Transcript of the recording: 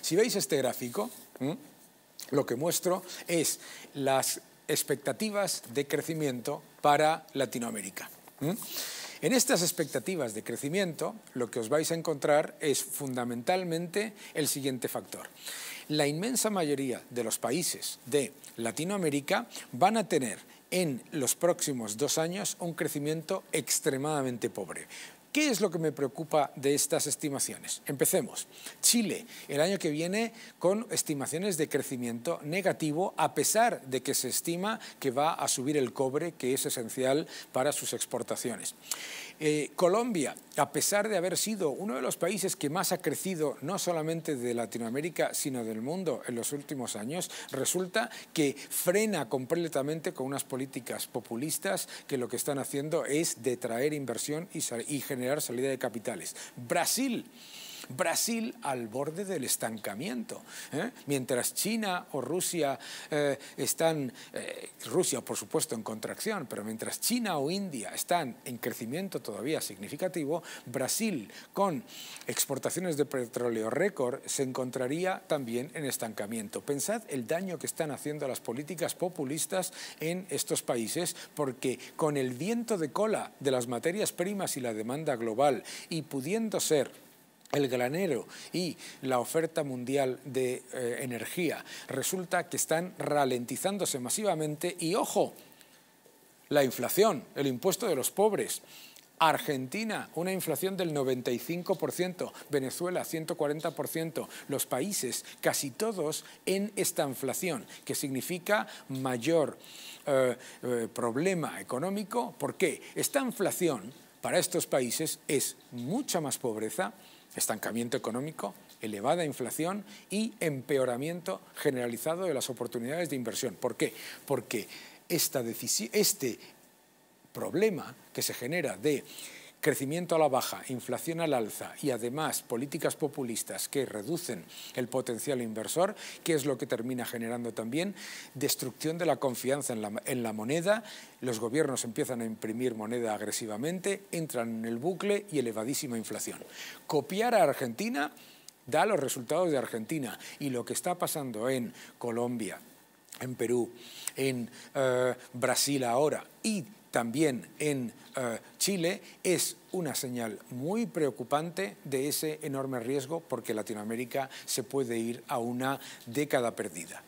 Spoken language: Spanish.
Si veis este gráfico, lo que muestro es las expectativas de crecimiento para Latinoamérica. En estas expectativas de crecimiento, lo que os vais a encontrar es fundamentalmente el siguiente factor. La inmensa mayoría de los países de Latinoamérica van a tener en los próximos dos años un crecimiento extremadamente pobre. ¿Qué es lo que me preocupa de estas estimaciones? Empecemos. Chile, el año que viene con estimaciones de crecimiento negativo, a pesar de que se estima que va a subir el cobre, que es esencial para sus exportaciones. Eh, Colombia, a pesar de haber sido uno de los países que más ha crecido, no solamente de Latinoamérica, sino del mundo en los últimos años, resulta que frena completamente con unas políticas populistas que lo que están haciendo es detraer inversión y generar salida de capitales. Brasil Brasil al borde del estancamiento. ¿eh? Mientras China o Rusia eh, están, eh, Rusia por supuesto en contracción, pero mientras China o India están en crecimiento todavía significativo, Brasil con exportaciones de petróleo récord se encontraría también en estancamiento. Pensad el daño que están haciendo las políticas populistas en estos países porque con el viento de cola de las materias primas y la demanda global y pudiendo ser el granero y la oferta mundial de eh, energía. Resulta que están ralentizándose masivamente y ojo, la inflación, el impuesto de los pobres. Argentina, una inflación del 95%, Venezuela 140%, los países, casi todos en esta inflación, que significa mayor eh, eh, problema económico. porque Esta inflación para estos países es mucha más pobreza, estancamiento económico, elevada inflación y empeoramiento generalizado de las oportunidades de inversión. ¿Por qué? Porque esta este problema que se genera de crecimiento a la baja, inflación al alza y además políticas populistas que reducen el potencial inversor, que es lo que termina generando también destrucción de la confianza en la, moneda, los gobiernos empiezan a imprimir moneda agresivamente, entran en el bucle y elevadísima inflación. Copiar a Argentina da los resultados de Argentina y lo que está pasando en Colombia, en Perú, en eh, Brasil ahora y también en eh, Chile, es una señal muy preocupante de ese enorme riesgo porque Latinoamérica se puede ir a una década perdida.